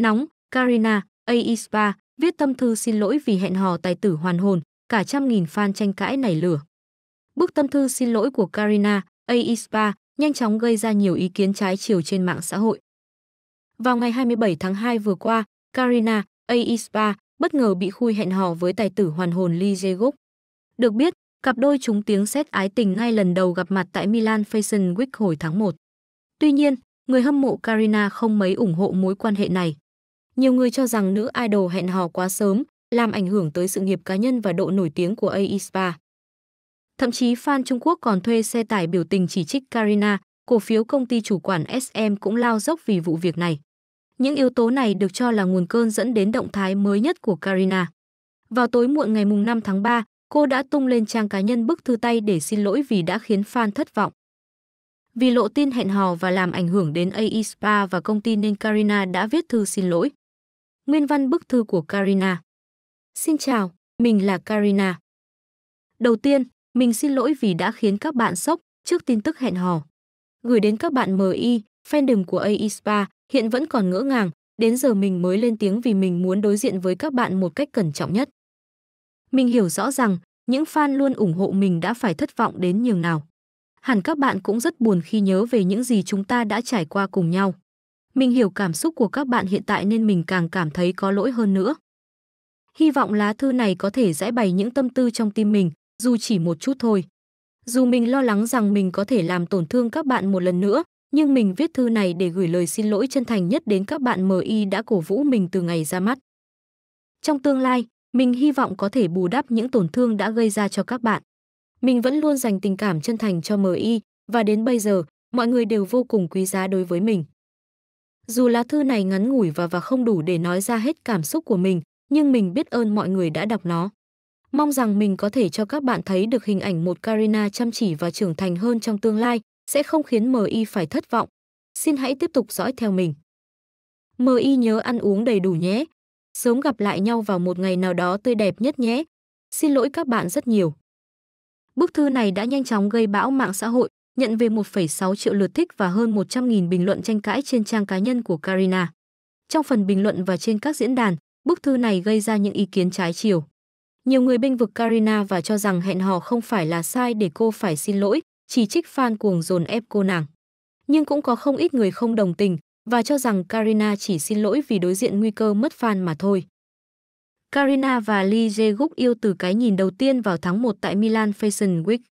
Nóng, Karina, Aispa, viết tâm thư xin lỗi vì hẹn hò tài tử hoàn hồn, cả trăm nghìn fan tranh cãi nảy lửa. Bức tâm thư xin lỗi của Karina, Aispa nhanh chóng gây ra nhiều ý kiến trái chiều trên mạng xã hội. Vào ngày 27 tháng 2 vừa qua, Karina, Aispa bất ngờ bị khui hẹn hò với tài tử hoàn hồn Lee Jae-guk. Được biết, cặp đôi chúng tiếng xét ái tình ngay lần đầu gặp mặt tại Milan Fashion Week hồi tháng 1. Tuy nhiên, người hâm mộ Karina không mấy ủng hộ mối quan hệ này. Nhiều người cho rằng nữ idol hẹn hò quá sớm, làm ảnh hưởng tới sự nghiệp cá nhân và độ nổi tiếng của Aespa. Thậm chí fan Trung Quốc còn thuê xe tải biểu tình chỉ trích Karina, cổ phiếu công ty chủ quản SM cũng lao dốc vì vụ việc này. Những yếu tố này được cho là nguồn cơn dẫn đến động thái mới nhất của Karina. Vào tối muộn ngày 5 tháng 3, cô đã tung lên trang cá nhân bức thư tay để xin lỗi vì đã khiến fan thất vọng. Vì lộ tin hẹn hò và làm ảnh hưởng đến AE Spa và công ty nên Karina đã viết thư xin lỗi. Nguyên văn bức thư của Karina. Xin chào, mình là Karina. Đầu tiên, mình xin lỗi vì đã khiến các bạn sốc trước tin tức hẹn hò. Gửi đến các bạn MI, fandom của AISPA hiện vẫn còn ngỡ ngàng, đến giờ mình mới lên tiếng vì mình muốn đối diện với các bạn một cách cẩn trọng nhất. Mình hiểu rõ rằng, những fan luôn ủng hộ mình đã phải thất vọng đến nhường nào. Hẳn các bạn cũng rất buồn khi nhớ về những gì chúng ta đã trải qua cùng nhau. Mình hiểu cảm xúc của các bạn hiện tại nên mình càng cảm thấy có lỗi hơn nữa. Hy vọng lá thư này có thể giải bày những tâm tư trong tim mình, dù chỉ một chút thôi. Dù mình lo lắng rằng mình có thể làm tổn thương các bạn một lần nữa, nhưng mình viết thư này để gửi lời xin lỗi chân thành nhất đến các bạn MI đã cổ vũ mình từ ngày ra mắt. Trong tương lai, mình hy vọng có thể bù đắp những tổn thương đã gây ra cho các bạn. Mình vẫn luôn dành tình cảm chân thành cho MI và đến bây giờ, mọi người đều vô cùng quý giá đối với mình. Dù lá thư này ngắn ngủi và và không đủ để nói ra hết cảm xúc của mình, nhưng mình biết ơn mọi người đã đọc nó. Mong rằng mình có thể cho các bạn thấy được hình ảnh một Karina chăm chỉ và trưởng thành hơn trong tương lai, sẽ không khiến MI phải thất vọng. Xin hãy tiếp tục dõi theo mình. MI nhớ ăn uống đầy đủ nhé. Sớm gặp lại nhau vào một ngày nào đó tươi đẹp nhất nhé. Xin lỗi các bạn rất nhiều. Bức thư này đã nhanh chóng gây bão mạng xã hội, nhận về 1,6 triệu lượt thích và hơn 100.000 bình luận tranh cãi trên trang cá nhân của Karina. Trong phần bình luận và trên các diễn đàn, bức thư này gây ra những ý kiến trái chiều. Nhiều người bênh vực Karina và cho rằng hẹn hò không phải là sai để cô phải xin lỗi, chỉ trích fan cuồng dồn ép cô nàng. Nhưng cũng có không ít người không đồng tình và cho rằng Karina chỉ xin lỗi vì đối diện nguy cơ mất fan mà thôi. Karina và Lee Jae-guk yêu từ cái nhìn đầu tiên vào tháng 1 tại Milan Fashion Week.